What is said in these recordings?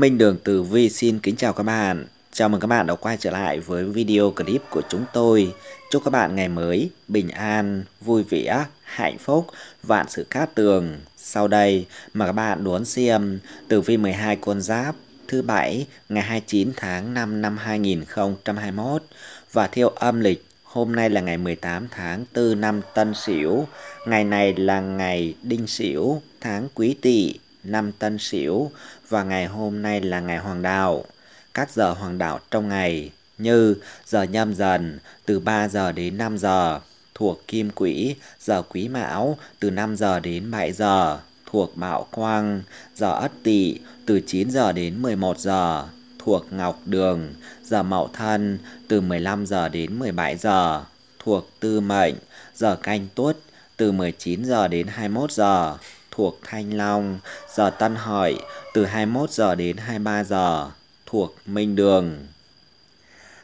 Minh Đường Tử Vi xin kính chào các bạn. Chào mừng các bạn đã quay trở lại với video clip của chúng tôi. Chúc các bạn ngày mới bình an, vui vẻ, hạnh phúc, vạn sự cát tường. Sau đây mà các bạn muốn xem Tử Vi 12 con giáp thứ bảy ngày 29 tháng 5 năm 2021 và theo âm lịch Hôm nay là ngày 18 tháng 4 năm Tân Sửu. Ngày này là ngày Đinh Sửu, tháng Quý Tỵ, năm Tân Sửu và ngày hôm nay là ngày hoàng đạo. Các giờ hoàng đạo trong ngày như giờ nhâm dần từ 3 giờ đến 5 giờ, thuộc kim quỹ giờ quý mão từ 5 giờ đến 7 giờ, thuộc mão quang giờ ất tỵ từ 9 giờ đến 11 giờ, thuộc ngọc đường giờ mậu thân từ 15 giờ đến 17 giờ, thuộc tư mệnh giờ canh tuất từ 19 giờ đến 21 giờ thuộc Thanh Long, giờ Tân Hợi từ 21 giờ đến 23 giờ thuộc Minh Đường.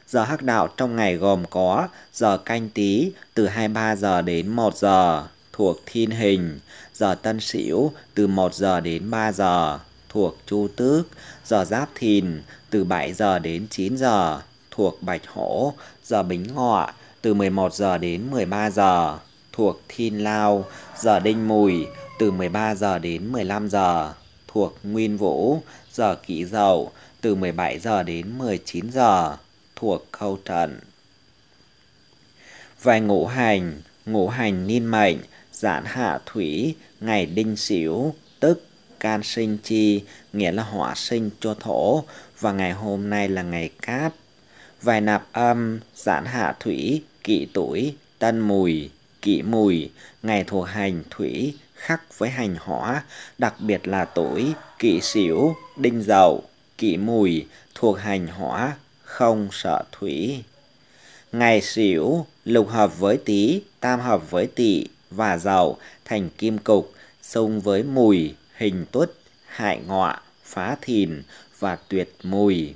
Giờ hắc đạo trong ngày gồm có giờ canh tý từ 23 giờ đến 1 giờ thuộc Thiên Hình, giờ Tân Sửu từ 1 giờ đến 3 giờ thuộc Chu Tước, giờ Giáp Thìn từ 7 giờ đến 9 giờ thuộc Bạch Hổ, giờ Bính Ngọ từ 11 giờ đến 13 giờ thuộc Thiên Lao, giờ Đinh Mùi từ 13 giờ đến 15 giờ thuộc Nguyên Vũ, giờ Kỷ Dậu từ 17 giờ đến 19 giờ thuộc Khâu Trận. Về ngũ hành, ngũ hành niên mệnh, giản hạ thủy, ngày đinh sửu tức can sinh chi, nghĩa là hỏa sinh cho thổ, và ngày hôm nay là ngày cát. Vài nạp âm, giản hạ thủy, kỵ tuổi, tân mùi, kỵ mùi, ngày thuộc hành thủy, khắc với hành hỏa, đặc biệt là tuổi kỷ sửu, đinh dậu, kỷ mùi thuộc hành hỏa, không sợ thủy. Ngày sửu lục hợp với tý, tam hợp với tỵ và dậu thành kim cục, xung với mùi, hình tuất, hại ngọa, phá thìn và tuyệt mùi.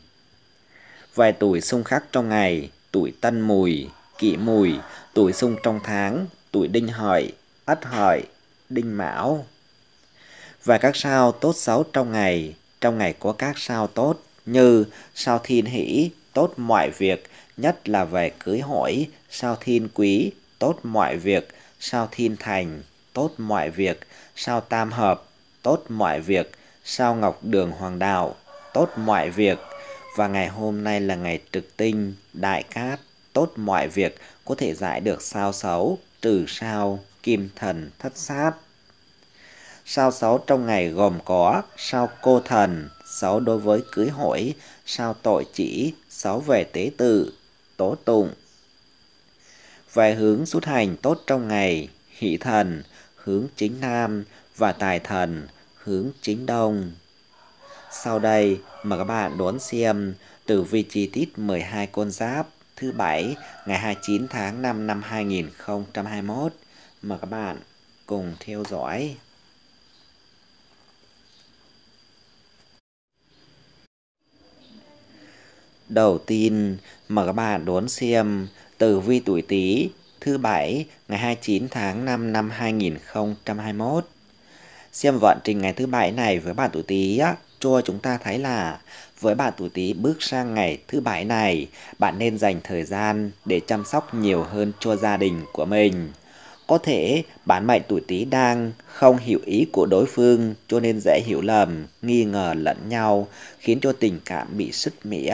Vài tuổi xung khắc trong ngày, tuổi tân mùi, kỷ mùi, tuổi xung trong tháng, tuổi đinh hợi, ất hợi, đinh mão. Và các sao tốt xấu trong ngày, trong ngày có các sao tốt như sao thiên hỷ, tốt mọi việc, nhất là về cưới hỏi, sao thiên quý, tốt mọi việc, sao thiên thành, tốt mọi việc, sao tam hợp, tốt mọi việc, sao ngọc đường hoàng đạo, tốt mọi việc. Và ngày hôm nay là ngày trực tinh, đại cát, tốt mọi việc, có thể giải được sao xấu, trừ sao, kim thần, thất sát. Sao 6 trong ngày gồm có sao cô thần, 6 đối với cưới hỏi, sao tội chỉ, 6 về tế tự, tố tụng. vài hướng xuất hành tốt trong ngày, hỷ thần, hướng chính nam và tài thần, hướng chính đông. Sau đây, mời các bạn đón xem tử vi chi tiết 12 con giáp thứ bảy ngày 29 tháng 5 năm 2021. Mời các bạn cùng theo dõi. Đầu tiên, mở các bạn đón xem từ vi tuổi Tý thứ bảy ngày 29 tháng 5 năm 2021. Xem vận trình ngày thứ bảy này với bạn tuổi Tý á, cho chúng ta thấy là với bạn tuổi Tý bước sang ngày thứ bảy này, bạn nên dành thời gian để chăm sóc nhiều hơn cho gia đình của mình. Có thể bản mệnh tuổi Tý đang không hiểu ý của đối phương cho nên dễ hiểu lầm, nghi ngờ lẫn nhau, khiến cho tình cảm bị sứt mẻ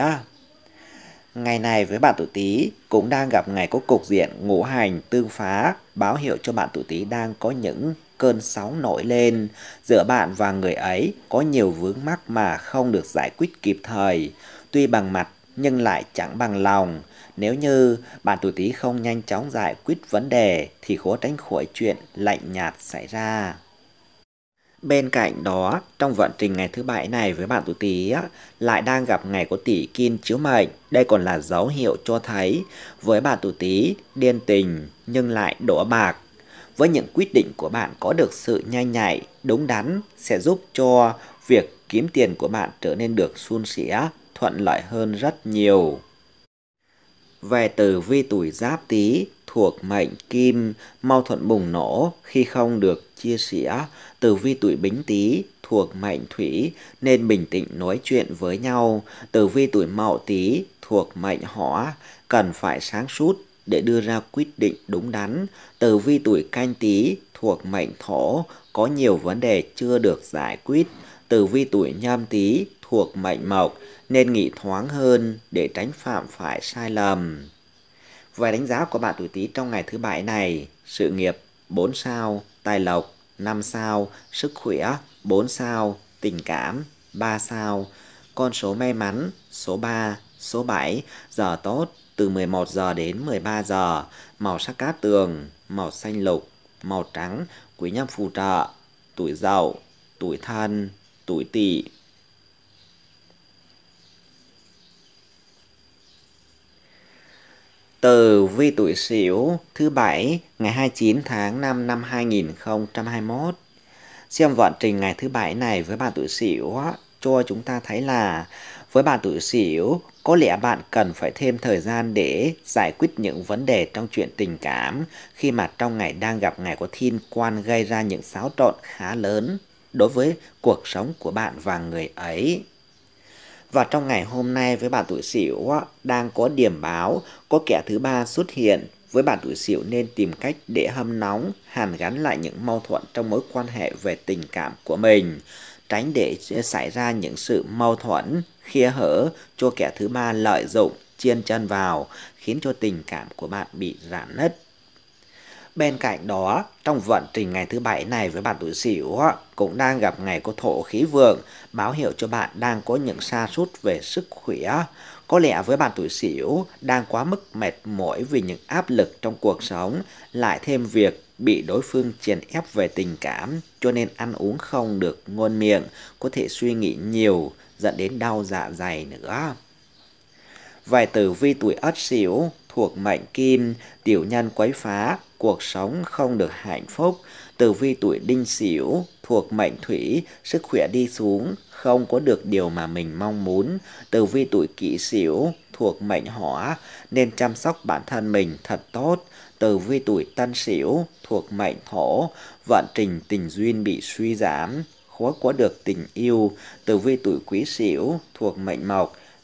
Ngày này với bạn tuổi Tý cũng đang gặp ngày có cục diện ngũ hành tương phá, báo hiệu cho bạn tuổi Tý đang có những cơn sóng nổi lên giữa bạn và người ấy có nhiều vướng mắc mà không được giải quyết kịp thời, tuy bằng mặt nhưng lại chẳng bằng lòng. Nếu như bạn tuổi Tý không nhanh chóng giải quyết vấn đề thì khó tránh khỏi chuyện lạnh nhạt xảy ra. Bên cạnh đó, trong vận trình ngày thứ bảy này với bạn tuổi Tý lại đang gặp ngày có tỷ kim chiếu mệnh. Đây còn là dấu hiệu cho thấy với bạn tuổi Tý điên tình nhưng lại đổ bạc. Với những quyết định của bạn có được sự nhanh nhạy, đúng đắn sẽ giúp cho việc kiếm tiền của bạn trở nên được suôn sẻ, thuận lợi hơn rất nhiều. Về từ vi tuổi giáp tý thuộc mệnh kim, mau thuận bùng nổ khi không được chia sẻ, tử vi tuổi bính tý thuộc mệnh thủy nên bình tĩnh nói chuyện với nhau. Tử vi tuổi mậu tý thuộc mệnh hỏa cần phải sáng suốt để đưa ra quyết định đúng đắn. Tử vi tuổi canh tý thuộc mệnh thổ có nhiều vấn đề chưa được giải quyết. Tử vi tuổi nhâm tý thuộc mệnh mộc nên nghĩ thoáng hơn để tránh phạm phải sai lầm. Về đánh giá của bạn tuổi Tý trong ngày thứ bảy này, sự nghiệp 4 sao, tài lộc 5 sao sức khỏe, 4 sao tình cảm, 3 sao. Con số may mắn số 3, số 7, giờ tốt từ 11 giờ đến 13 giờ, màu sắc cát tường, màu xanh lục, màu trắng, quý nhân phù trợ, tuổi dậu, tuổi thân, tuổi tỵ. Từ vi tuổi Sửu thứ bảy ngày 29 tháng 5 năm 2021. Xem vận trình ngày thứ bảy này với bạn tuổi Sửu cho chúng ta thấy là với bạn tuổi Sửu, có lẽ bạn cần phải thêm thời gian để giải quyết những vấn đề trong chuyện tình cảm khi mà trong ngày đang gặp ngày có thiên quan gây ra những xáo trộn khá lớn đối với cuộc sống của bạn và người ấy. Và trong ngày hôm nay với bạn tuổi Sửu đang có điểm báo có kẻ thứ ba xuất hiện với bạn tuổi sửu nên tìm cách để hâm nóng, hàn gắn lại những mâu thuẫn trong mối quan hệ về tình cảm của mình, tránh để xảy ra những sự mâu thuẫn, khía hở cho kẻ thứ ba lợi dụng, chiên chân vào, khiến cho tình cảm của bạn bị rạn nứt. Bên cạnh đó, trong vận trình ngày thứ bảy này với bạn tuổi Sửu cũng đang gặp ngày có thổ khí vượng, báo hiệu cho bạn đang có những sa sút về sức khỏe. Có lẽ với bạn tuổi Sửu đang quá mức mệt mỏi vì những áp lực trong cuộc sống, lại thêm việc bị đối phương chèn ép về tình cảm, cho nên ăn uống không được ngon miệng, có thể suy nghĩ nhiều dẫn đến đau dạ dày nữa. Vài tử vi tuổi ất sửu thuộc mệnh kim, tiểu nhân quấy phá, cuộc sống không được hạnh phúc. Tử vi tuổi đinh sửu thuộc mệnh thủy, sức khỏe đi xuống, không có được điều mà mình mong muốn. Tử vi tuổi kỷ sửu thuộc mệnh hỏa nên chăm sóc bản thân mình thật tốt. Tử vi tuổi tân sửu thuộc mệnh thổ, vận trình tình duyên bị suy giảm, khó có được tình yêu. Tử vi tuổi quý sửu thuộc mệnh mộc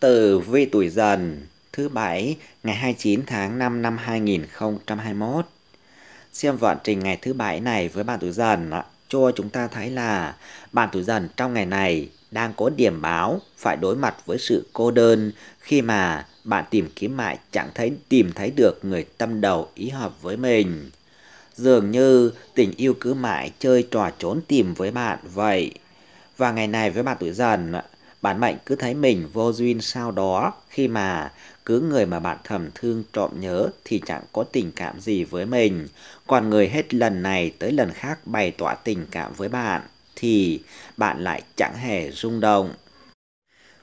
Tử vi tuổi dần thứ bảy ngày 29 tháng 5 năm 2021. Xem vận trình ngày thứ bảy này với bạn tuổi dần cho chúng ta thấy là bạn tuổi dần trong ngày này đang có điểm báo phải đối mặt với sự cô đơn khi mà bạn tìm kiếm mãi chẳng thấy tìm thấy được người tâm đầu ý hợp với mình. Dường như tình yêu cứ mãi chơi trò trốn tìm với bạn vậy. Và ngày này với bạn tuổi dần bạn mệnh cứ thấy mình vô duyên sau đó khi mà cứ người mà bạn thầm thương trộm nhớ thì chẳng có tình cảm gì với mình. Còn người hết lần này tới lần khác bày tỏ tình cảm với bạn thì bạn lại chẳng hề rung động.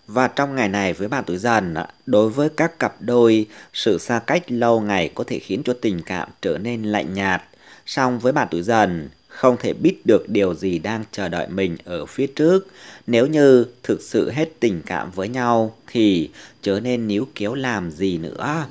Và trong ngày này với bạn tuổi dần, đối với các cặp đôi, sự xa cách lâu ngày có thể khiến cho tình cảm trở nên lạnh nhạt. Song với bạn tuổi dần, không thể biết được điều gì đang chờ đợi mình ở phía trước. Nếu như thực sự hết tình cảm với nhau thì chớ nên níu kéo làm gì nữa.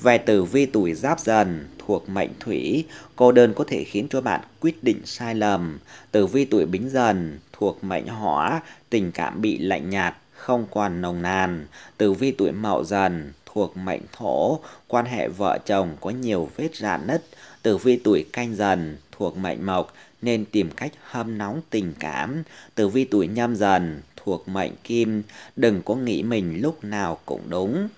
Về tử vi tuổi giáp dần thuộc mệnh thủy, cô đơn có thể khiến cho bạn quyết định sai lầm. Tử vi tuổi bính dần thuộc mệnh hỏa, tình cảm bị lạnh nhạt, không còn nồng nàn. Tử vi tuổi mậu dần thuộc mệnh thổ, quan hệ vợ chồng có nhiều vết rạn nứt. Tử vi tuổi canh dần thuộc mệnh mộc nên tìm cách hâm nóng tình cảm. Tử vi tuổi nhâm dần thuộc mệnh kim, đừng có nghĩ mình lúc nào cũng đúng.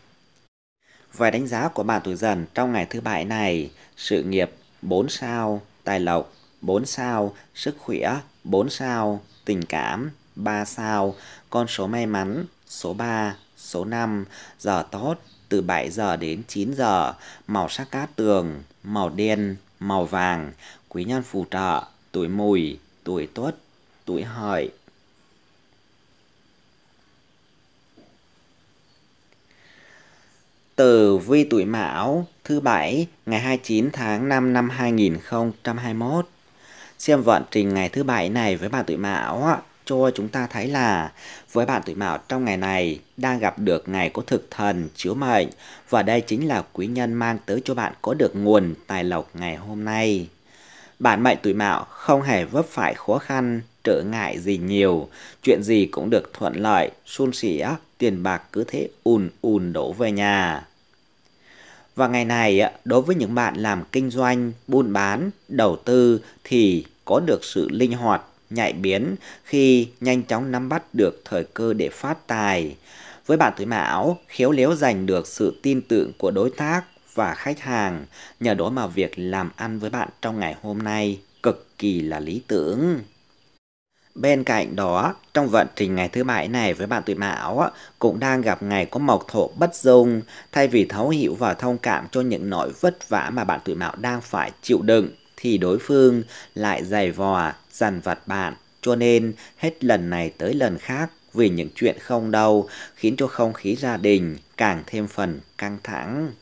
Vài đánh giá của bạn tuổi dần trong ngày thứ bảy này, sự nghiệp 4 sao, tài lộc 4 sao, sức khỏe 4 sao, tình cảm 3 sao, con số may mắn số 3, số 5, giờ tốt từ 7 giờ đến 9 giờ, màu sắc cát tường, màu đen, màu vàng, quý nhân phù trợ, tuổi mùi, tuổi tuất, tuổi hợi. từ vi tuổi Mão thứ bảy ngày 29 tháng 5 năm 2021. Xem vận trình ngày thứ bảy này với bạn tuổi Mão cho chúng ta thấy là với bạn tuổi Mão trong ngày này đang gặp được ngày có thực thần chiếu mệnh và đây chính là quý nhân mang tới cho bạn có được nguồn tài lộc ngày hôm nay. Bản mệnh tuổi mạo không hề vấp phải khó khăn, trở ngại gì nhiều, chuyện gì cũng được thuận lợi, suôn sẻ, tiền bạc cứ thế ùn ùn đổ về nhà. Và ngày này, đối với những bạn làm kinh doanh, buôn bán, đầu tư thì có được sự linh hoạt, nhạy biến khi nhanh chóng nắm bắt được thời cơ để phát tài. Với bạn tuổi mão, khéo léo giành được sự tin tưởng của đối tác, và khách hàng, nhờ đó mà việc làm ăn với bạn trong ngày hôm nay cực kỳ là lý tưởng. Bên cạnh đó, trong vận trình ngày thứ bảy này với bạn tuổi mão cũng đang gặp ngày có mộc thổ bất dung, thay vì thấu hiểu và thông cảm cho những nỗi vất vả mà bạn tuổi mão đang phải chịu đựng thì đối phương lại giày vò, dằn vặt bạn, cho nên hết lần này tới lần khác vì những chuyện không đâu khiến cho không khí gia đình càng thêm phần căng thẳng.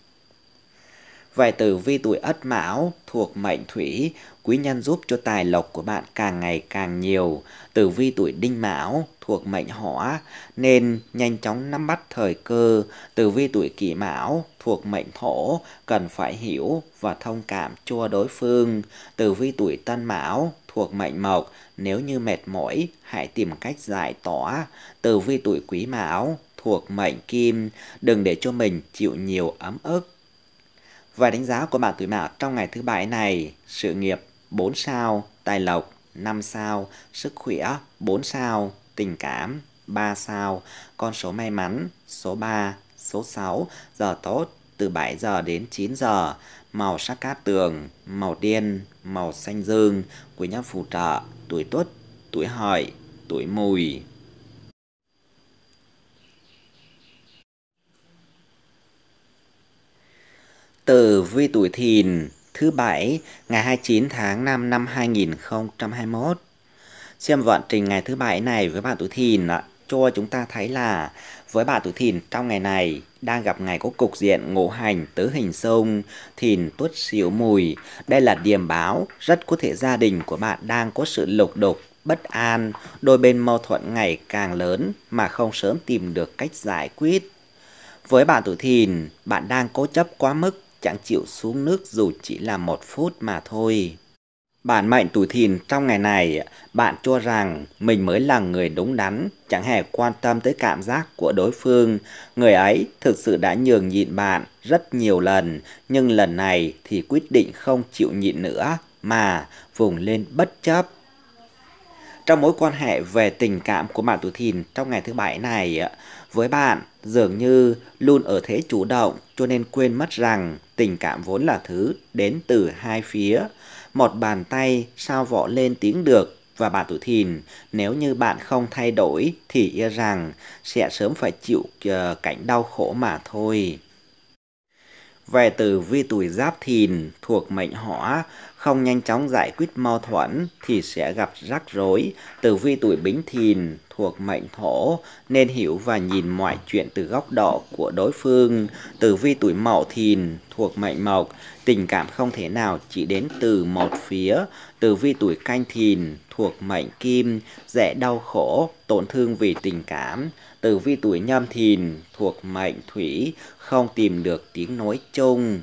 Vài tử vi tuổi ất mão thuộc mệnh thủy, quý nhân giúp cho tài lộc của bạn càng ngày càng nhiều. Tử vi tuổi đinh mão thuộc mệnh hỏa nên nhanh chóng nắm bắt thời cơ. Tử vi tuổi kỷ mão thuộc mệnh thổ cần phải hiểu và thông cảm cho đối phương. Tử vi tuổi tân mão thuộc mệnh mộc nếu như mệt mỏi hãy tìm cách giải tỏa. Tử vi tuổi quý mão thuộc mệnh kim đừng để cho mình chịu nhiều ấm ức Vài đánh giá của bạn tuổi mão trong ngày thứ bảy này, sự nghiệp 4 sao, tài lộc 5 sao, sức khỏe 4 sao, tình cảm 3 sao, con số may mắn số 3, số 6, giờ tốt từ 7 giờ đến 9 giờ, màu sắc cát tường, màu đen, màu xanh dương, quý nhân phù trợ, tuổi tuất, tuổi hợi, tuổi mùi. Tử vi tuổi thìn thứ bảy ngày 29 tháng 5 năm 2021. Xem vận trình ngày thứ bảy này với bạn tuổi thìn cho chúng ta thấy là với bạn tuổi thìn trong ngày này đang gặp ngày có cục diện ngũ hành tứ hình sông thìn tuất xỉu mùi. Đây là điểm báo rất có thể gia đình của bạn đang có sự lục đục bất an, đôi bên mâu thuẫn ngày càng lớn mà không sớm tìm được cách giải quyết. Với bạn tuổi thìn, bạn đang cố chấp quá mức chẳng chịu xuống nước dù chỉ là một phút mà thôi. Bản mệnh tuổi thìn trong ngày này, bạn cho rằng mình mới là người đúng đắn, chẳng hề quan tâm tới cảm giác của đối phương. Người ấy thực sự đã nhường nhịn bạn rất nhiều lần, nhưng lần này thì quyết định không chịu nhịn nữa, mà vùng lên bất chấp. Trong mối quan hệ về tình cảm của bạn tuổi thìn trong ngày thứ bảy này, với bạn dường như luôn ở thế chủ động cho nên quên mất rằng Tình cảm vốn là thứ đến từ hai phía. Một bàn tay sao vọ lên tiếng được và bà tuổi thìn nếu như bạn không thay đổi thì e rằng sẽ sớm phải chịu ờ, cảnh đau khổ mà thôi. Về từ vi tuổi giáp thìn thuộc mệnh hỏa không nhanh chóng giải quyết mâu thuẫn thì sẽ gặp rắc rối. Tử vi tuổi Bính Thìn thuộc mệnh thổ nên hiểu và nhìn mọi chuyện từ góc độ của đối phương. Tử vi tuổi Mậu Thìn thuộc mệnh Mộc, tình cảm không thể nào chỉ đến từ một phía. Tử vi tuổi Canh Thìn thuộc mệnh Kim, dễ đau khổ, tổn thương vì tình cảm. Tử vi tuổi Nhâm Thìn thuộc mệnh Thủy, không tìm được tiếng nói chung.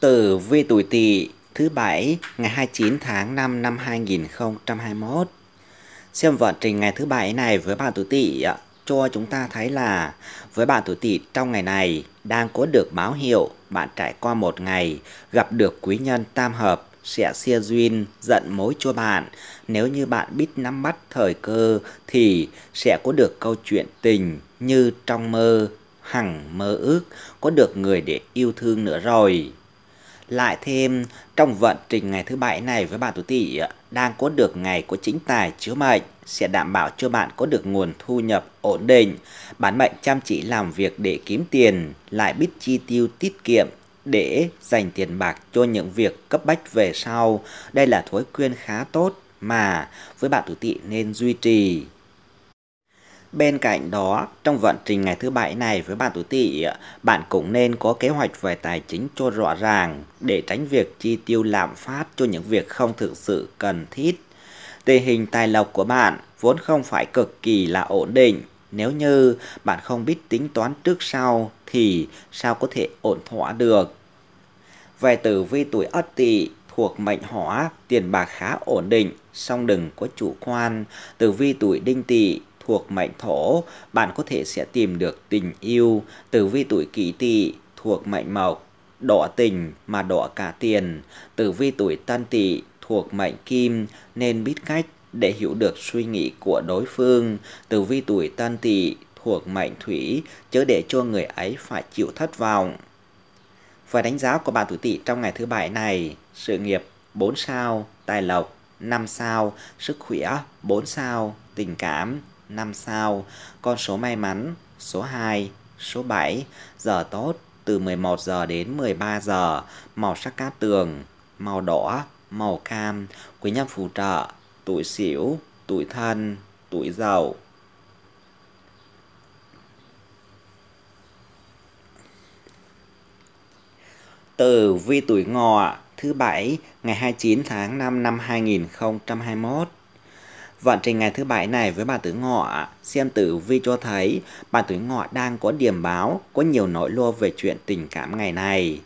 Tử vi tuổi Tỵ thứ bảy ngày 29 tháng 5 năm 2021. Xem vận trình ngày thứ bảy này với bạn tuổi Tỵ cho chúng ta thấy là với bạn tuổi Tỵ trong ngày này đang có được báo hiệu bạn trải qua một ngày gặp được quý nhân tam hợp sẽ xia duyên giận mối cho bạn nếu như bạn biết nắm bắt thời cơ thì sẽ có được câu chuyện tình như trong mơ hằng mơ ước có được người để yêu thương nữa rồi lại thêm trong vận trình ngày thứ bảy này với bạn tuổi tỵ đang có được ngày của chính tài chiếu mệnh sẽ đảm bảo cho bạn có được nguồn thu nhập ổn định. Bản mệnh chăm chỉ làm việc để kiếm tiền, lại biết chi tiêu tiết kiệm để dành tiền bạc cho những việc cấp bách về sau. Đây là thói quen khá tốt mà với bạn tuổi tỵ nên duy trì. Bên cạnh đó, trong vận trình ngày thứ bảy này với bạn tuổi tỵ, bạn cũng nên có kế hoạch về tài chính cho rõ ràng để tránh việc chi tiêu lạm phát cho những việc không thực sự cần thiết. Tình hình tài lộc của bạn vốn không phải cực kỳ là ổn định. Nếu như bạn không biết tính toán trước sau thì sao có thể ổn thỏa được. Về tử vi tuổi Ất Tỵ thuộc mệnh hỏa, tiền bạc khá ổn định, song đừng có chủ quan. Tử vi tuổi Đinh Tỵ cuộc mệnh thổ, bạn có thể sẽ tìm được tình yêu tử vi tuổi kỷ tỵ thuộc mệnh mộc, đỏ tình mà đỏ cả tiền, tử vi tuổi tân tỵ thuộc mệnh kim nên biết cách để hiểu được suy nghĩ của đối phương, tử vi tuổi tân tỵ thuộc mệnh thủy chớ để cho người ấy phải chịu thất vọng. Và đánh giá của bạn tuổi tỵ trong ngày thứ bảy này, sự nghiệp 4 sao, tài lộc 5 sao, sức khỏe 4 sao, tình cảm 5 sao, con số may mắn, số 2, số 7, giờ tốt từ 11 giờ đến 13 giờ, màu sắc cát tường, màu đỏ, màu cam, quý nhân phù trợ, tuổi xỉu, tuổi thân, tuổi dậu. Từ vi tuổi ngọ thứ bảy ngày 29 tháng 5 năm 2021 Vận trình ngày thứ bảy này với bà Tử Ngọ, xem tử vi cho thấy bà Tử Ngọ đang có điểm báo, có nhiều nỗi lo về chuyện tình cảm ngày này.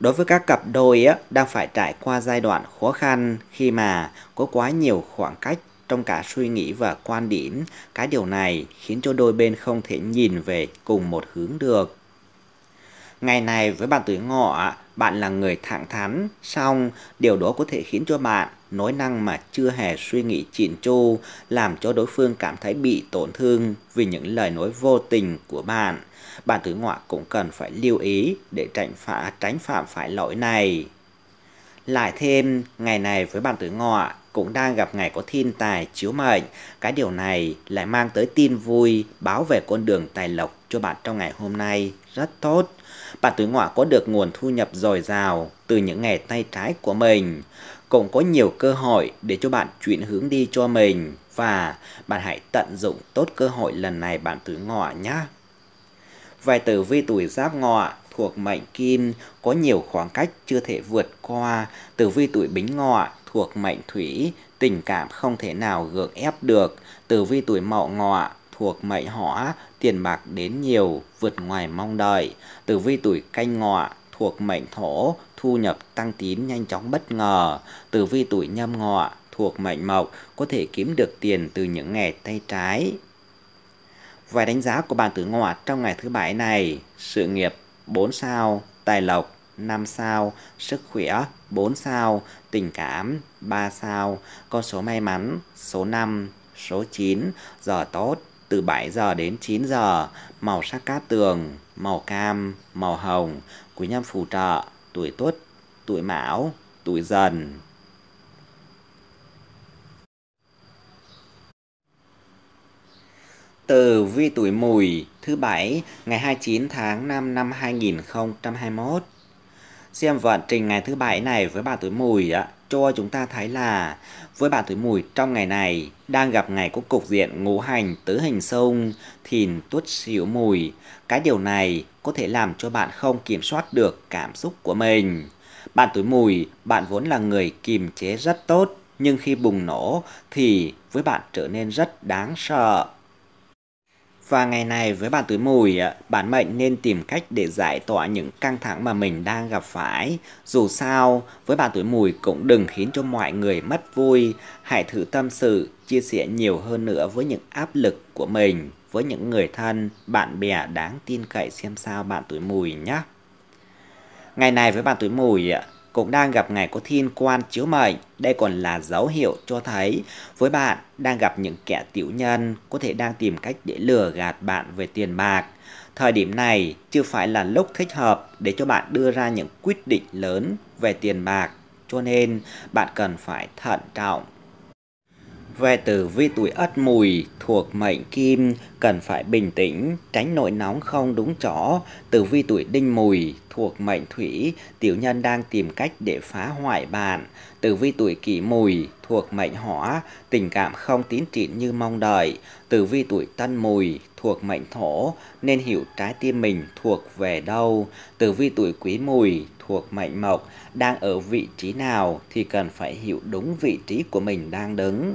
Đối với các cặp đôi á, đang phải trải qua giai đoạn khó khăn khi mà có quá nhiều khoảng cách trong cả suy nghĩ và quan điểm, cái điều này khiến cho đôi bên không thể nhìn về cùng một hướng được. Ngày này với bạn tuổi ngọ, bạn là người thẳng thắn, song điều đó có thể khiến cho bạn nói năng mà chưa hề suy nghĩ chỉn chu làm cho đối phương cảm thấy bị tổn thương vì những lời nói vô tình của bạn. Bạn thứ ngoại cũng cần phải lưu ý để tránh phá tránh phạm phải lỗi này. Lại thêm, ngày này với bạn tử ngoại cũng đang gặp ngày có thiên tài chiếu mệnh. Cái điều này lại mang tới tin vui, báo về con đường tài lộc cho bạn trong ngày hôm nay. Rất tốt. Bạn tử ngoại có được nguồn thu nhập dồi dào từ những nghề tay trái của mình cũng có nhiều cơ hội để cho bạn chuyển hướng đi cho mình và bạn hãy tận dụng tốt cơ hội lần này bạn tuổi ngọ nhé. Vài tử vi tuổi giáp ngọ thuộc mệnh kim có nhiều khoảng cách chưa thể vượt qua, tử vi tuổi bính ngọ thuộc mệnh thủy, tình cảm không thể nào gượng ép được, tử vi tuổi mậu ngọ thuộc mệnh hỏa, tiền bạc đến nhiều, vượt ngoài mong đợi, tử vi tuổi canh ngọ thuộc mệnh thổ, thu nhập tăng tín nhanh chóng bất ngờ. Tử vi tuổi nhâm ngọ thuộc mệnh mộc có thể kiếm được tiền từ những nghề tay trái. Vài đánh giá của bạn tử ngọ trong ngày thứ bảy này, sự nghiệp 4 sao, tài lộc 5 sao, sức khỏe 4 sao, tình cảm 3 sao, con số may mắn số 5, số 9, giờ tốt từ 7 giờ đến 9 giờ, màu sắc cát tường, màu cam, màu hồng, quý nhân phù trợ tuổi tuất, tuổi mão, tuổi dần. Từ vi tuổi mùi thứ bảy ngày 29 tháng 5 năm 2021. Xem vận trình ngày thứ bảy này với bà tuổi mùi ạ cho chúng ta thấy là với bạn tuổi mùi trong ngày này đang gặp ngày có cục diện ngũ hành tứ hình sông thìn tuất xỉu mùi. Cái điều này có thể làm cho bạn không kiểm soát được cảm xúc của mình. Bạn tuổi mùi, bạn vốn là người kiềm chế rất tốt, nhưng khi bùng nổ thì với bạn trở nên rất đáng sợ. Và ngày này với bạn tuổi mùi, bản mệnh nên tìm cách để giải tỏa những căng thẳng mà mình đang gặp phải. Dù sao, với bạn tuổi mùi cũng đừng khiến cho mọi người mất vui. Hãy thử tâm sự, chia sẻ nhiều hơn nữa với những áp lực của mình, với những người thân, bạn bè đáng tin cậy xem sao bạn tuổi mùi nhé. Ngày này với bạn tuổi mùi, cũng đang gặp ngày có thiên quan chiếu mệnh. Đây còn là dấu hiệu cho thấy với bạn đang gặp những kẻ tiểu nhân có thể đang tìm cách để lừa gạt bạn về tiền bạc. Thời điểm này chưa phải là lúc thích hợp để cho bạn đưa ra những quyết định lớn về tiền bạc, cho nên bạn cần phải thận trọng về tử vi tuổi ất mùi thuộc mệnh kim cần phải bình tĩnh, tránh nội nóng không đúng chỗ. Tử vi tuổi đinh mùi thuộc mệnh thủy, tiểu nhân đang tìm cách để phá hoại bạn. Tử vi tuổi kỷ mùi thuộc mệnh hỏa, tình cảm không tín trịn như mong đợi. Tử vi tuổi tân mùi thuộc mệnh thổ, nên hiểu trái tim mình thuộc về đâu. Tử vi tuổi quý mùi thuộc mệnh mộc, đang ở vị trí nào thì cần phải hiểu đúng vị trí của mình đang đứng.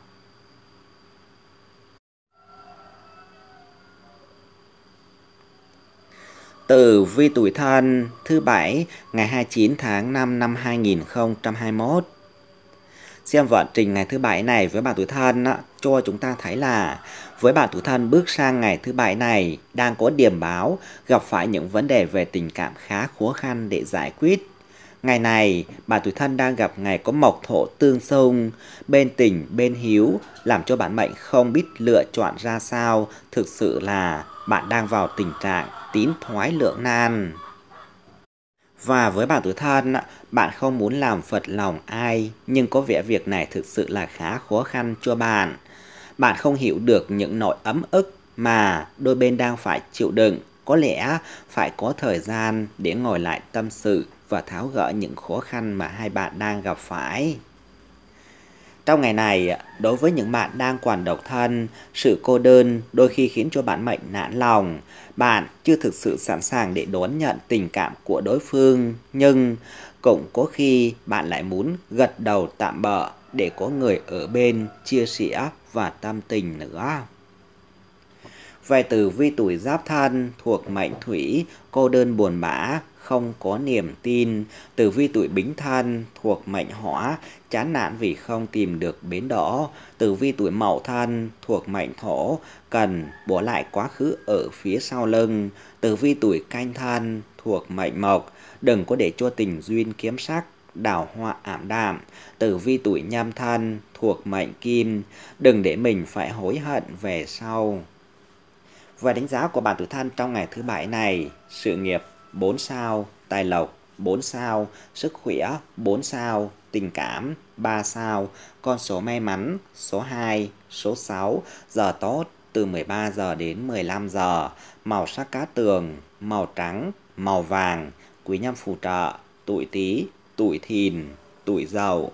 Tử vi tuổi thân thứ bảy ngày 29 tháng 5 năm 2021. Xem vận trình ngày thứ bảy này với bạn tuổi thân cho chúng ta thấy là với bạn tuổi thân bước sang ngày thứ bảy này đang có điểm báo gặp phải những vấn đề về tình cảm khá khó khăn để giải quyết. Ngày này, bạn tuổi thân đang gặp ngày có mộc thổ tương xung, bên tình, bên hiếu, làm cho bản mệnh không biết lựa chọn ra sao, thực sự là bạn đang vào tình trạng tín thoái lượng nan. Và với bạn tuổi thân, bạn không muốn làm phật lòng ai, nhưng có vẻ việc này thực sự là khá khó khăn cho bạn. Bạn không hiểu được những nỗi ấm ức mà đôi bên đang phải chịu đựng. Có lẽ phải có thời gian để ngồi lại tâm sự và tháo gỡ những khó khăn mà hai bạn đang gặp phải. Trong ngày này, đối với những bạn đang còn độc thân, sự cô đơn đôi khi khiến cho bạn mệnh nản lòng. Bạn chưa thực sự sẵn sàng để đón nhận tình cảm của đối phương, nhưng cũng có khi bạn lại muốn gật đầu tạm bỡ để có người ở bên chia sẻ và tâm tình nữa. Vài từ vi tuổi giáp thân thuộc mệnh thủy, cô đơn buồn bã, không có niềm tin, tử vi tuổi bính thân thuộc mệnh hỏa, chán nản vì không tìm được bến đỏ, tử vi tuổi mậu thân thuộc mệnh thổ, cần bỏ lại quá khứ ở phía sau lưng, tử vi tuổi canh thân thuộc mệnh mộc, đừng có để cho tình duyên kiếm sắc đào hoa ảm đạm, tử vi tuổi nhâm thân thuộc mệnh kim, đừng để mình phải hối hận về sau. Và đánh giá của bạn tuổi thân trong ngày thứ bảy này, sự nghiệp 4 sao, tài lộc 4 sao, sức khỏe 4 sao, tình cảm 3 sao, con số may mắn số 2, số 6, giờ tốt từ 13 giờ đến 15 giờ, màu sắc cá tường, màu trắng, màu vàng, quý nhân phù trợ, tuổi Tý, tuổi Thìn, tuổi Dậu.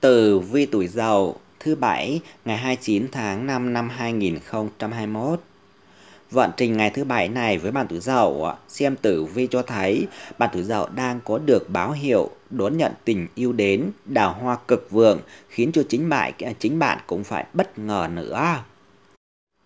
từ vi tuổi Dậu thứ Bảy ngày 29 tháng 5 năm 2021. Vận trình ngày thứ Bảy này với bàn tử dậu, xem tử vi cho thấy bàn tử dậu đang có được báo hiệu đón nhận tình yêu đến, đào hoa cực vượng, khiến cho chính bại chính bạn cũng phải bất ngờ nữa.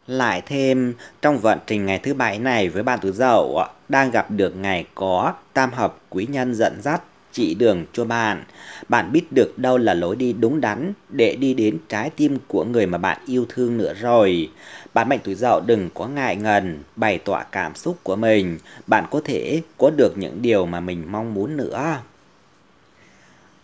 Lại thêm, trong vận trình ngày thứ bảy này với bạn tử dậu đang gặp được ngày có tam hợp quý nhân dẫn dắt chỉ đường cho bạn. Bạn biết được đâu là lối đi đúng đắn để đi đến trái tim của người mà bạn yêu thương nữa rồi. Bạn mạnh tuổi dậu đừng có ngại ngần, bày tỏ cảm xúc của mình. Bạn có thể có được những điều mà mình mong muốn nữa.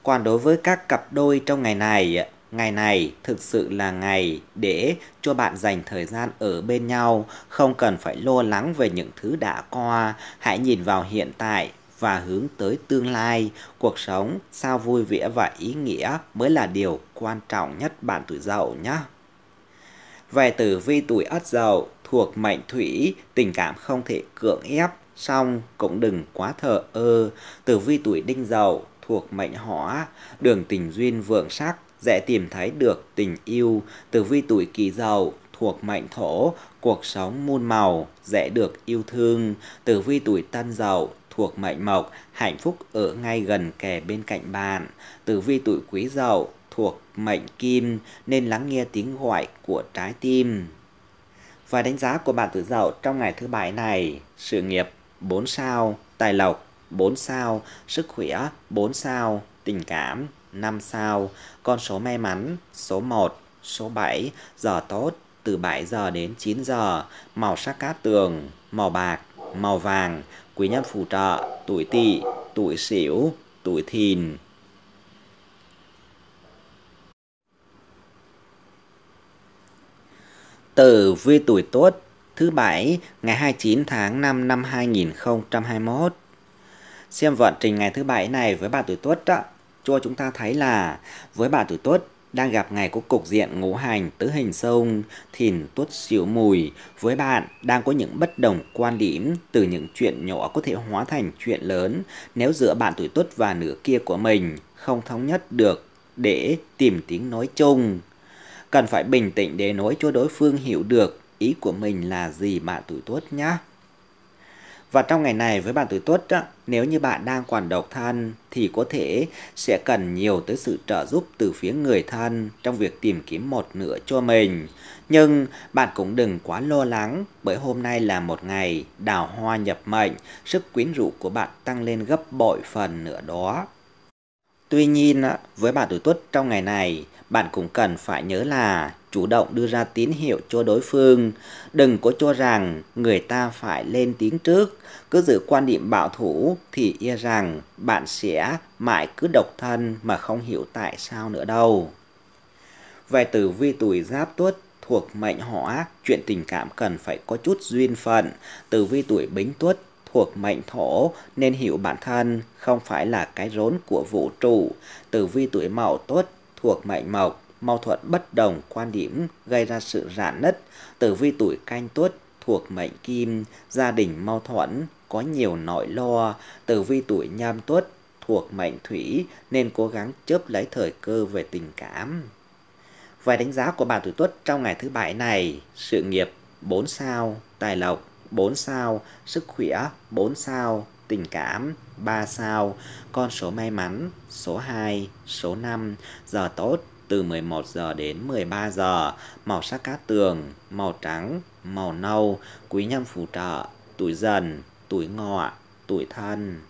Còn đối với các cặp đôi trong ngày này, Ngày này thực sự là ngày để cho bạn dành thời gian ở bên nhau, không cần phải lo lắng về những thứ đã qua, hãy nhìn vào hiện tại và hướng tới tương lai, cuộc sống sao vui vẻ và ý nghĩa mới là điều quan trọng nhất bạn tuổi dậu nhé. Về tử vi tuổi ất dậu thuộc mệnh thủy, tình cảm không thể cưỡng ép, song cũng đừng quá thờ ơ. Tử vi tuổi đinh dậu thuộc mệnh hỏa, đường tình duyên vượng sắc, dễ tìm thấy được tình yêu. Tử vi tuổi kỷ dậu thuộc mệnh thổ, cuộc sống muôn màu, dễ được yêu thương. Tử vi tuổi tân dậu thuộc mệnh mộc, hạnh phúc ở ngay gần kề bên cạnh bạn. Tử vi tuổi quý dậu thuộc mệnh kim nên lắng nghe tiếng gọi của trái tim. Và đánh giá của bạn tử dậu trong ngày thứ bảy này, sự nghiệp 4 sao, tài lộc 4 sao, sức khỏe 4 sao, tình cảm 5 sao, con số may mắn số 1, số 7, giờ tốt từ 7 giờ đến 9 giờ, màu sắc cát tường, màu bạc, màu vàng, quý nhân phù trợ tuổi tỵ tuổi sửu tuổi thìn tử vi tuổi tốt thứ bảy ngày 29 tháng 5 năm 2021 xem vận trình ngày thứ bảy này với bà tuổi tuất đó cho chúng ta thấy là với bà tuổi tuất đang gặp ngày của cục diện ngũ hành tứ hình sông thìn tuất xỉu mùi với bạn đang có những bất đồng quan điểm từ những chuyện nhỏ có thể hóa thành chuyện lớn nếu giữa bạn tuổi tuất và nửa kia của mình không thống nhất được để tìm tiếng nói chung cần phải bình tĩnh để nói cho đối phương hiểu được ý của mình là gì bạn tuổi tuất nhé và trong ngày này với bạn tuổi tuất, á, nếu như bạn đang còn độc thân thì có thể sẽ cần nhiều tới sự trợ giúp từ phía người thân trong việc tìm kiếm một nửa cho mình. Nhưng bạn cũng đừng quá lo lắng bởi hôm nay là một ngày đào hoa nhập mệnh, sức quyến rũ của bạn tăng lên gấp bội phần nữa đó. Tuy nhiên, với bạn tuổi tuất trong ngày này, bạn cũng cần phải nhớ là chủ động đưa ra tín hiệu cho đối phương. Đừng có cho rằng người ta phải lên tiếng trước, cứ giữ quan điểm bảo thủ thì e rằng bạn sẽ mãi cứ độc thân mà không hiểu tại sao nữa đâu. Về tử vi tuổi giáp tuất thuộc mệnh hỏa, chuyện tình cảm cần phải có chút duyên phận. Tử vi tuổi bính tuất thuộc mệnh thổ nên hiểu bản thân không phải là cái rốn của vũ trụ. Tử vi tuổi mậu tuất thuộc mệnh mộc mâu thuẫn bất đồng quan điểm gây ra sự rạn nứt, tử vi tuổi canh tuất thuộc mệnh kim, gia đình mâu thuẫn, có nhiều nỗi lo, tử vi tuổi nhâm tuất thuộc mệnh thủy nên cố gắng chớp lấy thời cơ về tình cảm. Vài đánh giá của bà tuổi tuất trong ngày thứ bảy này, sự nghiệp 4 sao, tài lộc 4 sao, sức khỏe 4 sao, tình cảm 3 sao, con số may mắn số 2, số 5, giờ tốt từ 11 giờ đến 13 giờ, màu sắc cát tường, màu trắng, màu nâu, quý nhân phù trợ, tuổi dần, tuổi ngọ, tuổi thân.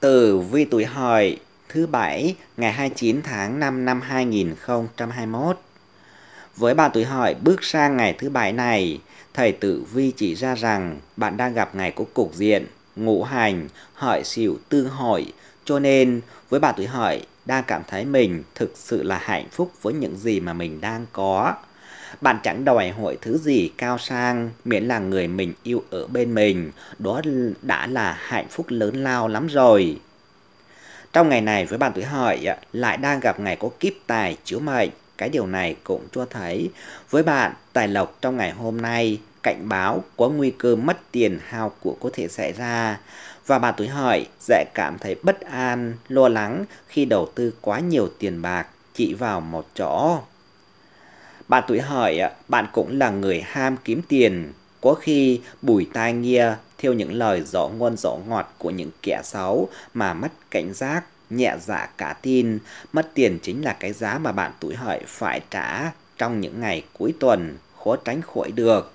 từ vi tuổi hợi thứ bảy ngày 29 tháng 5 năm 2021. Với bạn tuổi hợi bước sang ngày thứ bảy này, thầy tử vi chỉ ra rằng bạn đang gặp ngày có cục diện ngũ hành, hợi xỉu tư hội. Cho nên với bà tuổi hợi đang cảm thấy mình thực sự là hạnh phúc với những gì mà mình đang có. Bạn chẳng đòi hỏi thứ gì cao sang miễn là người mình yêu ở bên mình. Đó đã là hạnh phúc lớn lao lắm rồi. Trong ngày này với bạn tuổi hợi lại đang gặp ngày có kiếp tài chiếu mệnh. Cái điều này cũng cho thấy với bạn tài lộc trong ngày hôm nay cảnh báo có nguy cơ mất tiền hao của có thể xảy ra. Và bà tuổi Hợi dễ cảm thấy bất an, lo lắng khi đầu tư quá nhiều tiền bạc chỉ vào một chỗ. Bà tuổi hỏi bạn cũng là người ham kiếm tiền, có khi bùi tai nghe theo những lời rõ ngon rõ ngọt của những kẻ xấu mà mất cảnh giác, nhẹ dạ cả tin, mất tiền chính là cái giá mà bạn tuổi hợi phải trả trong những ngày cuối tuần khó tránh khỏi được.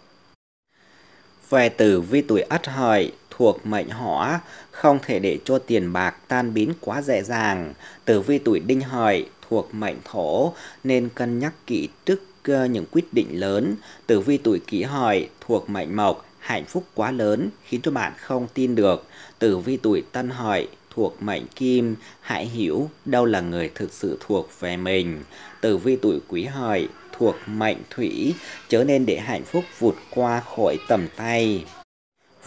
Về tử vi tuổi ất hợi thuộc mệnh hỏa, không thể để cho tiền bạc tan biến quá dễ dàng. Tử vi tuổi đinh hợi thuộc mệnh thổ nên cân nhắc kỹ trước ờ, những quyết định lớn. Tử vi tuổi kỷ hợi thuộc mệnh mộc, hạnh phúc quá lớn khiến cho bạn không tin được. Tử vi tuổi tân hợi thuộc mệnh kim, hãy hiểu đâu là người thực sự thuộc về mình. Tử vi tuổi quý hợi thuộc mệnh thủy, chớ nên để hạnh phúc vụt qua khỏi tầm tay.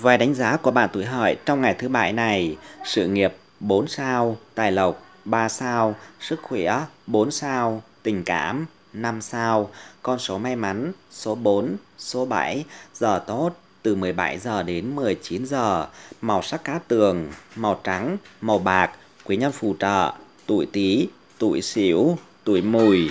Vài đánh giá của bạn tuổi hợi trong ngày thứ bảy này, sự nghiệp 4 sao, tài lộc 3 sao, sức khỏe 4 sao, tình cảm 5 sao, con số may mắn số 4, số 7, giờ tốt từ 17 giờ đến 19 giờ, màu sắc cá tường, màu trắng, màu bạc, quý nhân phù trợ, tuổi tý, tuổi sửu, tuổi mùi.